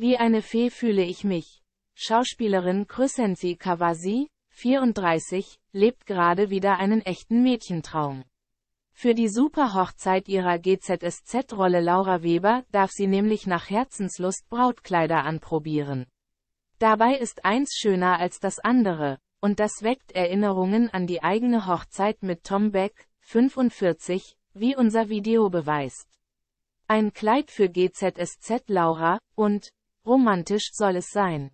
Wie eine Fee fühle ich mich. Schauspielerin Crescenzi Kawasi, 34, lebt gerade wieder einen echten Mädchentraum. Für die Superhochzeit ihrer GZSZ-Rolle Laura Weber darf sie nämlich nach Herzenslust Brautkleider anprobieren. Dabei ist eins schöner als das andere, und das weckt Erinnerungen an die eigene Hochzeit mit Tom Beck, 45, wie unser Video beweist. Ein Kleid für GZSZ Laura, und, Romantisch soll es sein.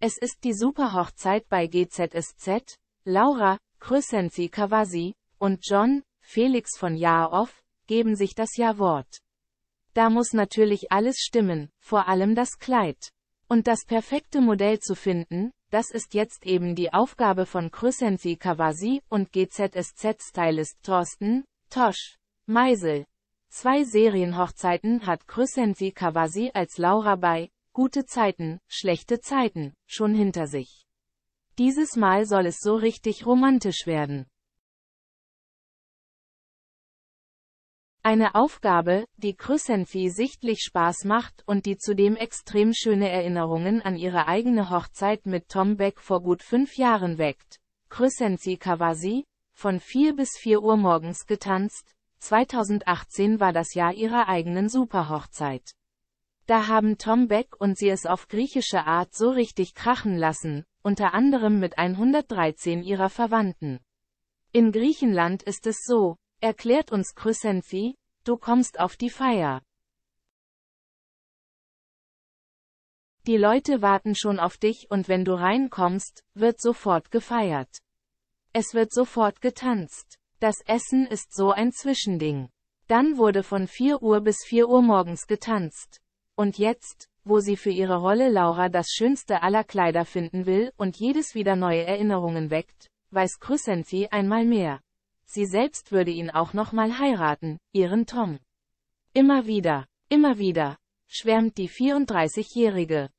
Es ist die Superhochzeit bei GZSZ, Laura, Crescenzi Kawasi, und John, Felix von Jaoff, geben sich das Ja-Wort. Da muss natürlich alles stimmen, vor allem das Kleid. Und das perfekte Modell zu finden, das ist jetzt eben die Aufgabe von Crescenzi Kawasi und GZSZ-Stylist Thorsten, Tosch, Meisel. Zwei Serienhochzeiten hat Crescenzi Kawasi als Laura bei Gute Zeiten, schlechte Zeiten schon hinter sich. Dieses Mal soll es so richtig romantisch werden. Eine Aufgabe, die Crescenzi sichtlich Spaß macht und die zudem extrem schöne Erinnerungen an ihre eigene Hochzeit mit Tom Beck vor gut fünf Jahren weckt. Crescenzi Kawasi, von 4 bis 4 Uhr morgens getanzt, 2018 war das Jahr ihrer eigenen Superhochzeit. Da haben Tom Beck und sie es auf griechische Art so richtig krachen lassen, unter anderem mit 113 ihrer Verwandten. In Griechenland ist es so, erklärt uns Chrysanthi, du kommst auf die Feier. Die Leute warten schon auf dich und wenn du reinkommst, wird sofort gefeiert. Es wird sofort getanzt. Das Essen ist so ein Zwischending. Dann wurde von 4 Uhr bis 4 Uhr morgens getanzt. Und jetzt, wo sie für ihre Rolle Laura das schönste aller Kleider finden will und jedes wieder neue Erinnerungen weckt, weiß Crescenti einmal mehr. Sie selbst würde ihn auch nochmal heiraten, ihren Tom. Immer wieder, immer wieder, schwärmt die 34-Jährige.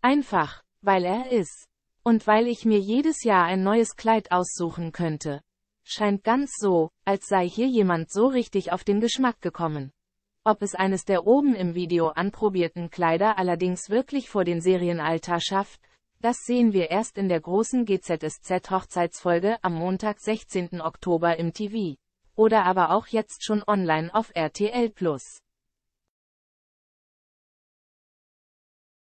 Einfach, weil er ist. Und weil ich mir jedes Jahr ein neues Kleid aussuchen könnte. Scheint ganz so, als sei hier jemand so richtig auf den Geschmack gekommen. Ob es eines der oben im Video anprobierten Kleider allerdings wirklich vor den Serienaltar schafft, das sehen wir erst in der großen GZSZ-Hochzeitsfolge am Montag 16. Oktober im TV. Oder aber auch jetzt schon online auf RTL+.